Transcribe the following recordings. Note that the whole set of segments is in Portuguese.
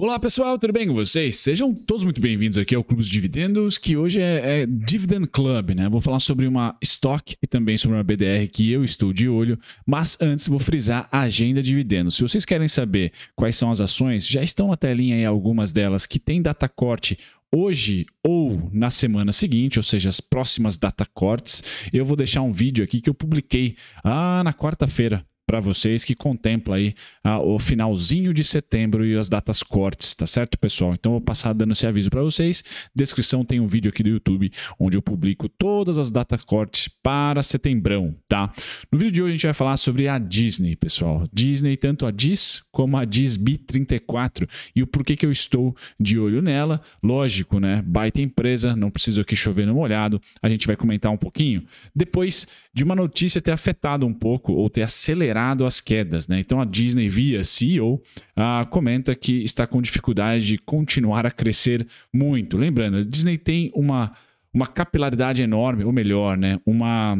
Olá pessoal, tudo bem com vocês? Sejam todos muito bem-vindos aqui ao Clube dos Dividendos, que hoje é, é, Dividend Club, né? Vou falar sobre uma stock e também sobre uma BDR que eu estou de olho, mas antes vou frisar a agenda dividendos. Se vocês querem saber quais são as ações, já estão na telinha aí algumas delas que tem data corte hoje ou na semana seguinte, ou seja, as próximas data cortes, eu vou deixar um vídeo aqui que eu publiquei ah, na quarta-feira para vocês que contempla aí o finalzinho de setembro e as datas cortes, tá certo, pessoal? Então vou passar dando esse aviso para vocês. Descrição tem um vídeo aqui do YouTube onde eu publico todas as datas cortes para setembrão, tá? No vídeo de hoje a gente vai falar sobre a Disney, pessoal. Disney, tanto a Dis como a B 34 e o porquê que eu estou de olho nela. Lógico, né? Baita empresa, não preciso aqui chover no molhado. A gente vai comentar um pouquinho depois de uma notícia ter afetado um pouco ou ter acelerado moderado as quedas. Né? Então a Disney, via CEO, ah, comenta que está com dificuldade de continuar a crescer muito. Lembrando, a Disney tem uma, uma capilaridade enorme, ou melhor, né? uma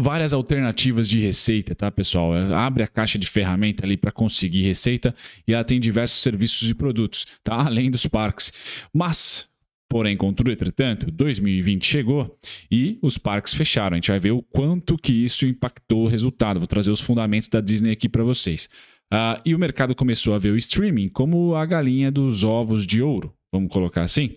várias alternativas de receita, tá, pessoal? Ela abre a caixa de ferramenta ali para conseguir receita e ela tem diversos serviços e produtos, tá? Além dos parques. Mas Porém, contudo, entretanto, 2020 chegou e os parques fecharam. A gente vai ver o quanto que isso impactou o resultado. Vou trazer os fundamentos da Disney aqui para vocês. Uh, e o mercado começou a ver o streaming como a galinha dos ovos de ouro, vamos colocar assim.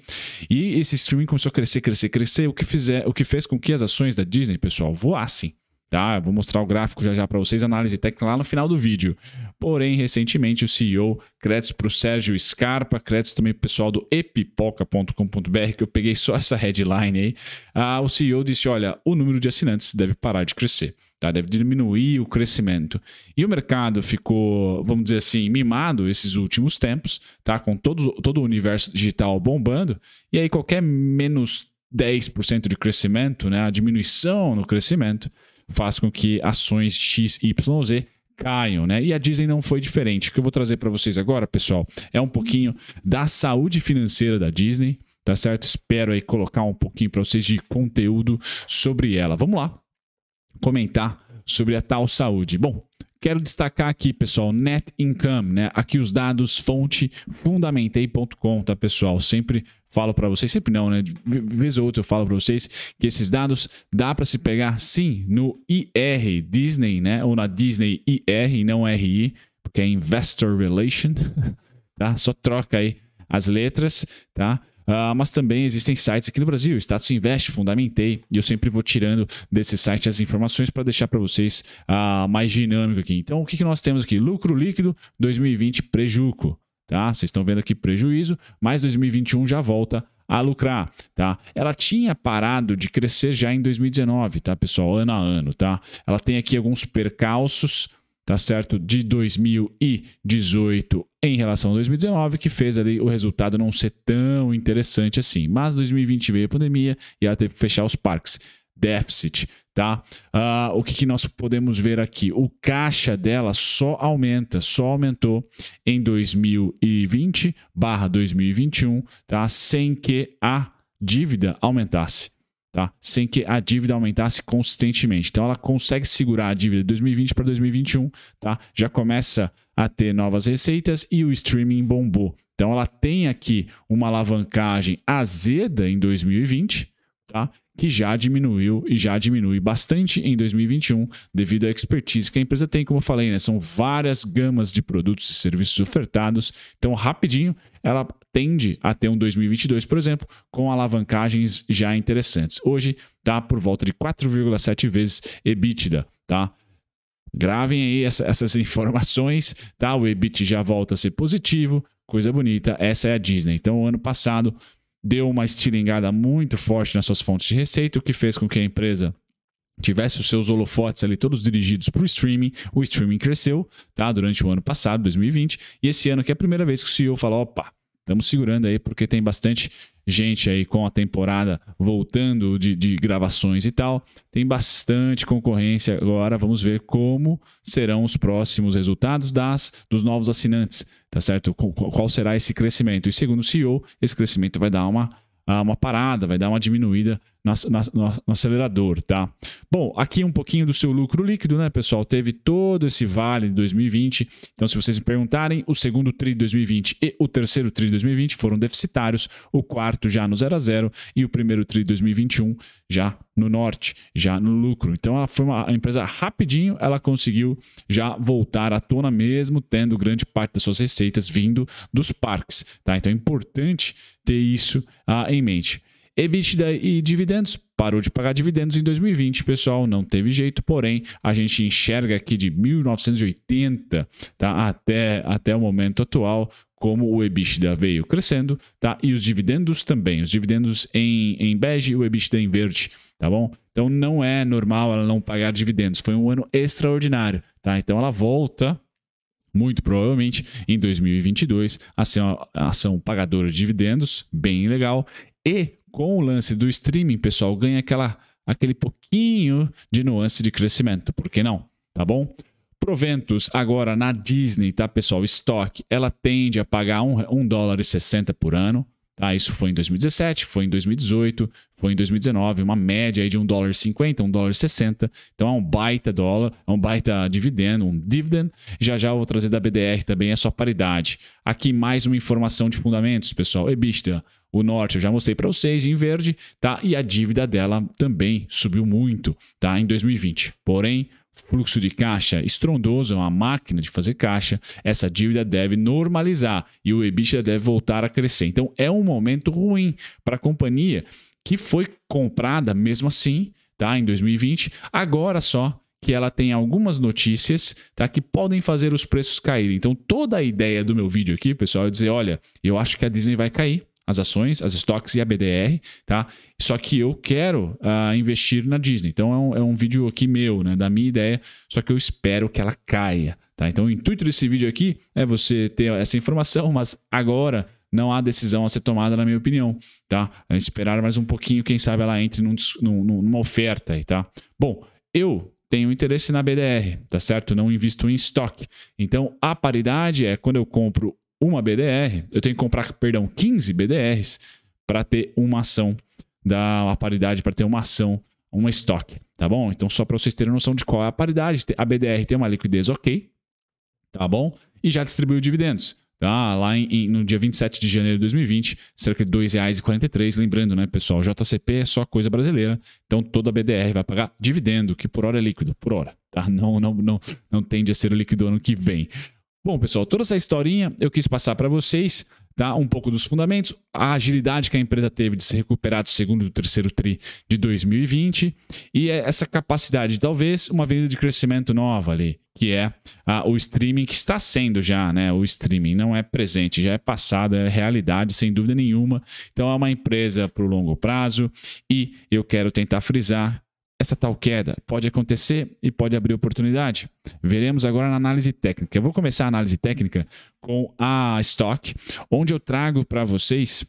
E esse streaming começou a crescer, crescer, crescer, o que, fizer, o que fez com que as ações da Disney, pessoal, voassem. Tá? Vou mostrar o gráfico já já para vocês, análise técnica lá no final do vídeo. Porém, recentemente o CEO, créditos para o Sérgio Scarpa, créditos também para o pessoal do epipoca.com.br, que eu peguei só essa headline aí. Ah, o CEO disse: olha, o número de assinantes deve parar de crescer, tá? deve diminuir o crescimento. E o mercado ficou, vamos dizer assim, mimado esses últimos tempos, tá? com todo, todo o universo digital bombando, e aí qualquer menos 10% de crescimento, né? a diminuição no crescimento faz com que ações X, Y, Z caiam, né? E a Disney não foi diferente. O que eu vou trazer para vocês agora, pessoal, é um pouquinho da saúde financeira da Disney, tá certo? Espero aí colocar um pouquinho para vocês de conteúdo sobre ela. Vamos lá comentar sobre a tal saúde. Bom, Quero destacar aqui, pessoal, net income, né? Aqui os dados fonte fundamentei.com, tá, pessoal? Sempre falo para vocês, sempre não, né? De vez ou outra eu falo para vocês que esses dados dá para se pegar sim no IR Disney, né? Ou na Disney IR e não RI, porque é Investor Relation, tá? Só troca aí as letras, tá? Uh, mas também existem sites aqui no Brasil, Status Invest, Fundamentei, e eu sempre vou tirando desse site as informações para deixar para vocês uh, mais dinâmico aqui. Então, o que, que nós temos aqui? Lucro líquido 2020 prejuco. Tá? Vocês estão vendo aqui prejuízo, mas 2021 já volta a lucrar, tá? Ela tinha parado de crescer já em 2019, tá, pessoal? Ano a ano, tá? Ela tem aqui alguns percalços, tá certo? De 2018 em relação a 2019, que fez ali o resultado não ser tão interessante assim. Mas 2020 veio a pandemia e ela teve que fechar os parques. Déficit, tá? Uh, o que, que nós podemos ver aqui? O caixa dela só aumenta, só aumentou em 2020 barra 2021, tá? Sem que a dívida aumentasse tá? Sem que a dívida aumentasse consistentemente. Então ela consegue segurar a dívida de 2020 para 2021, tá? Já começa a ter novas receitas e o streaming bombou. Então ela tem aqui uma alavancagem azeda em 2020, tá? que já diminuiu e já diminui bastante em 2021 devido à expertise que a empresa tem, como eu falei, né? São várias gamas de produtos e serviços ofertados, então rapidinho ela tende a ter um 2022, por exemplo, com alavancagens já interessantes. Hoje está por volta de 4,7 vezes EBITDA, tá? Gravem aí essa, essas informações, tá? O EBIT já volta a ser positivo, coisa bonita. Essa é a Disney. Então, ano passado deu uma estilingada muito forte nas suas fontes de receita, o que fez com que a empresa tivesse os seus holofotes ali todos dirigidos para o streaming, o streaming cresceu tá? durante o ano passado, 2020, e esse ano que é a primeira vez que o CEO fala, opa, Estamos segurando aí porque tem bastante gente aí com a temporada voltando de, de, gravações e tal. Tem bastante concorrência agora. Vamos ver como serão os próximos resultados das dos novos assinantes, tá certo? Qual será esse crescimento? E segundo o CEO, esse crescimento vai dar uma, uma parada, vai dar uma diminuída no acelerador, tá? Bom, aqui um pouquinho do seu lucro líquido, né, pessoal? Teve todo esse vale de 2020. Então, se vocês me perguntarem, o segundo TRI de 2020 e o terceiro TRI de 2020 foram deficitários, o quarto já no 0 a 0 e o primeiro TRI de 2021 já no norte, já no lucro. Então, ela foi uma empresa rapidinho, ela conseguiu já voltar à tona mesmo, tendo grande parte das suas receitas vindo dos parques, tá? Então, é importante ter isso ah, em mente. EBITDA e dividendos parou de pagar dividendos em 2020, pessoal, não teve jeito, porém a gente enxerga aqui de 1980 tá, até, até o momento atual como o EBITDA veio crescendo, tá? E os dividendos também, os dividendos em, em bege e o EBITDA em verde, tá bom? Então não é normal ela não pagar dividendos, foi um ano extraordinário, tá? Então ela volta muito provavelmente em 2022 a ser uma ação pagadora de dividendos, bem legal, e com o lance do streaming, pessoal, ganha aquela, aquele pouquinho de nuance de crescimento. Por que não? Tá bom? Proventos agora na Disney, tá, pessoal? Estoque, ela tende a pagar 1 dólar e 60 por ano. Tá, isso foi em 2017, foi em 2018, foi em 2019, uma média aí de 1 dólar 50, 1 dólar 60. Então é um baita dólar, é um baita dividendo, um dividend. Já já eu vou trazer da BDR também a é sua paridade. Aqui mais uma informação de fundamentos, pessoal. EBITDA, o norte eu já mostrei para vocês em verde, tá? E a dívida dela também subiu muito, tá? Em 2020. Porém, fluxo de caixa estrondoso, é uma máquina de fazer caixa, essa dívida deve normalizar e o EBITDA deve voltar a crescer. Então é um momento ruim para a companhia que foi comprada mesmo assim, tá, em 2020, agora só que ela tem algumas notícias tá, que podem fazer os preços caírem. Então, toda a ideia do meu vídeo aqui, pessoal, é dizer: olha, eu acho que a Disney vai cair as ações, as estoques e a BDR, tá? Só que eu quero uh, investir na Disney. Então é um, é um vídeo aqui meu, né? Da minha ideia, só que eu espero que ela caia, tá? Então o intuito desse vídeo aqui é você ter essa informação, mas agora não há decisão a ser tomada, na minha opinião, tá? É esperar mais um pouquinho, quem sabe ela entre num, num, numa oferta aí, tá? Bom, eu tenho interesse na BDR, tá certo? Não invisto em estoque. Então, a paridade é quando eu compro uma BDR, eu tenho que comprar, perdão, 15 BDRs para ter uma ação da paridade, para ter uma ação, uma estoque, tá bom? Então, só para vocês terem noção de qual é a paridade, a BDR tem uma liquidez ok, tá bom? E já distribuiu dividendos. Tá, lá em, em, no dia 27 de janeiro de 2020, cerca de R$ 2,43. Lembrando, né, pessoal, JCP é só coisa brasileira, então toda a BDR vai pagar dividendo, que por hora é líquido, por hora. Tá? Não, não, não, não tende a ser líquido ano que vem. Bom, pessoal, toda essa historinha eu quis passar para vocês, tá? Um pouco dos fundamentos, a agilidade que a empresa teve de se recuperar do segundo e do terceiro tri de 2020 e é essa capacidade, talvez, uma venda de crescimento nova ali, que é a, o streaming que está sendo já, né? O streaming não é presente, já é passado, é realidade, sem dúvida nenhuma. Então é uma empresa para o longo prazo e eu quero tentar frisar essa tal queda pode acontecer e pode abrir oportunidade. Veremos agora na análise técnica. Eu vou começar a análise técnica com a Stock, onde eu trago para vocês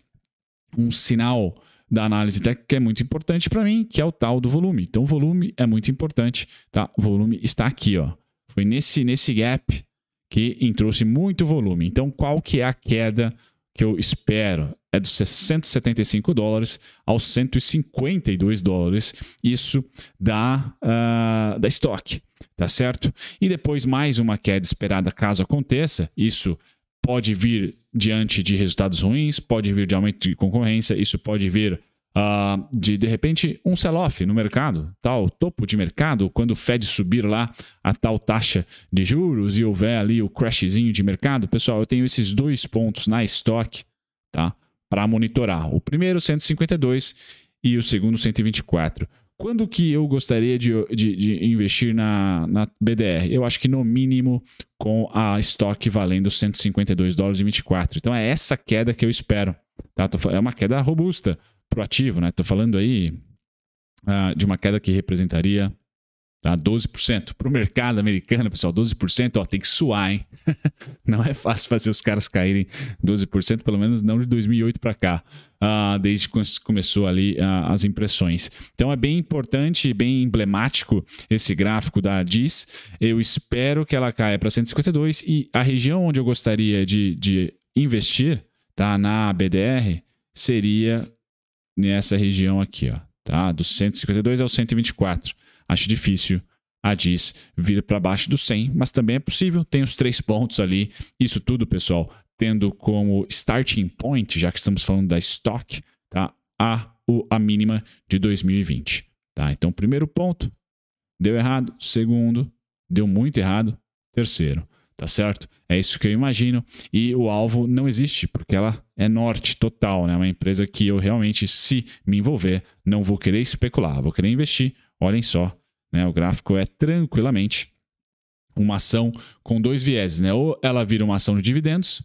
um sinal da análise técnica que é muito importante para mim, que é o tal do volume. Então, o volume é muito importante, tá? O volume está aqui, ó. Foi nesse, nesse gap que entrou-se muito volume. Então, qual que é a queda que eu espero é dos 675 dólares aos 152 dólares, isso da, uh, da estoque, tá certo? E depois mais uma queda esperada caso aconteça, isso pode vir diante de resultados ruins, pode vir de aumento de concorrência, isso pode vir uh, de, de repente, um sell-off no mercado, tal topo de mercado, quando o Fed subir lá a tal taxa de juros e houver ali o crashzinho de mercado, pessoal, eu tenho esses dois pontos na estoque tá, para monitorar. O primeiro, 152, e o segundo, 124. Quando que eu gostaria de, de, de, investir na, na BDR? Eu acho que no mínimo com a estoque valendo 152 dólares e 24. Então é essa queda que eu espero. Tá? É uma queda robusta para o ativo. Estou né? falando aí ah, de uma queda que representaria tá? 12% para o mercado americano, pessoal. 12% ó, tem que suar, hein? não é fácil fazer os caras caírem 12%, pelo menos não de 2008 para cá, ah, desde que começou ali ah, as impressões. Então é bem importante, bem emblemático esse gráfico da DIS. Eu espero que ela caia para 152 e a região onde eu gostaria de, de investir tá? Na BDR seria nessa região aqui, ó, tá? Dos 152 ao 124. Acho difícil a DIS vir para baixo do 100, mas também é possível. Tem os três pontos ali. Isso tudo, pessoal, tendo como starting point, já que estamos falando da stock, tá? A, o, a mínima de 2020, tá? Então, primeiro ponto, deu errado. Segundo, deu muito errado. Terceiro, tá certo? É isso que eu imagino. E o alvo não existe, porque ela é norte total, né? Uma empresa que eu realmente, se me envolver, não vou querer especular, vou querer investir. Olhem só, né? O gráfico é tranquilamente uma ação com dois vieses, né? Ou ela vira uma ação de dividendos,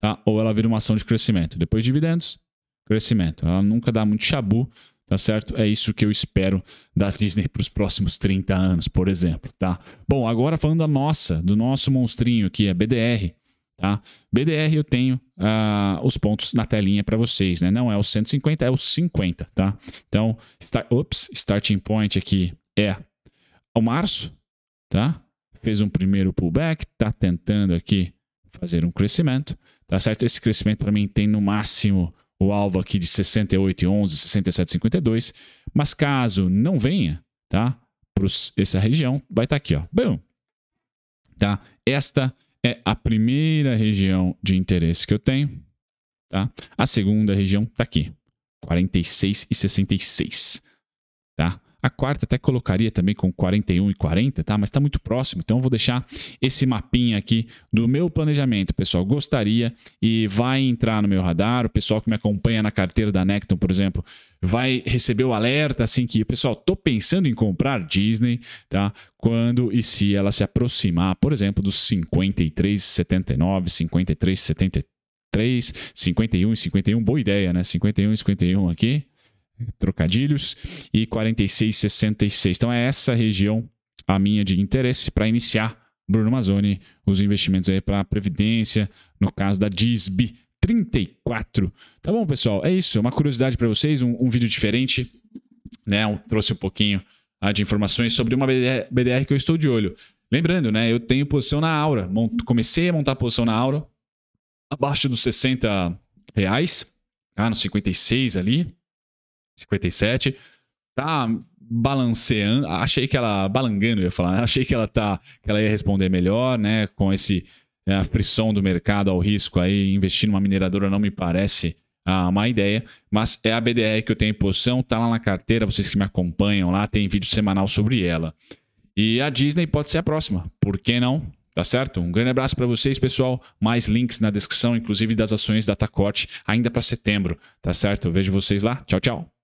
tá? Ou ela vira uma ação de crescimento. Depois dividendos, crescimento. Ela nunca dá muito chabu tá certo? É isso que eu espero da Disney para os próximos 30 anos, por exemplo, tá? Bom, agora falando da nossa, do nosso monstrinho que é BDR, tá? BDR eu tenho uh, os pontos na telinha para vocês, né? Não é o 150, é o 50, tá? Então, start, ups, starting point aqui é o março, tá? Fez um primeiro pullback, tá tentando aqui fazer um crescimento, tá certo? Esse crescimento para mim tem no máximo o alvo aqui de 68,11, 67,52. Mas caso não venha, tá? Para essa região, vai estar tá aqui, ó. Bom, tá? Esta é a primeira região de interesse que eu tenho, tá? A segunda região está aqui, 46 e 66, tá? A quarta até colocaria também com 41 e 40, tá? Mas está muito próximo, então eu vou deixar esse mapinha aqui do meu planejamento, pessoal. Gostaria e vai entrar no meu radar. O pessoal que me acompanha na carteira da Necton, por exemplo, vai receber o alerta assim que, pessoal, tô pensando em comprar Disney, tá? Quando e se ela se aproximar, por exemplo, dos 53,79, 53,73, 51 e 51, boa ideia, né? 51 e 51 aqui trocadilhos, e 46,66. Então é essa região a minha de interesse para iniciar, Bruno Mazzoni, os investimentos aí para a Previdência, no caso da DISB 34. Tá bom, pessoal? É isso, uma curiosidade para vocês, um, um, vídeo diferente, né? Eu trouxe um pouquinho ah, de informações sobre uma BDR, BDR, que eu estou de olho. Lembrando, né? Eu tenho posição na Aura. Mont... Comecei a montar posição na Aura abaixo dos 60 reais, tá? Ah, nos 56 ali. 57. Tá balanceando. Achei que ela. Balangando, eu ia falar. Achei que ela tá. Que ela ia responder melhor, né? Com esse é, a frição do mercado ao risco aí. Investir numa mineradora não me parece a ah, má ideia, mas é a BDR que eu tenho em posição, tá lá na carteira, vocês que me acompanham lá, tem vídeo semanal sobre ela. E a Disney pode ser a próxima, por que não? Tá certo? Um grande abraço para vocês, pessoal. Mais links na descrição, inclusive das ações da Tacote, ainda para setembro, tá certo? Eu vejo vocês lá. Tchau, tchau.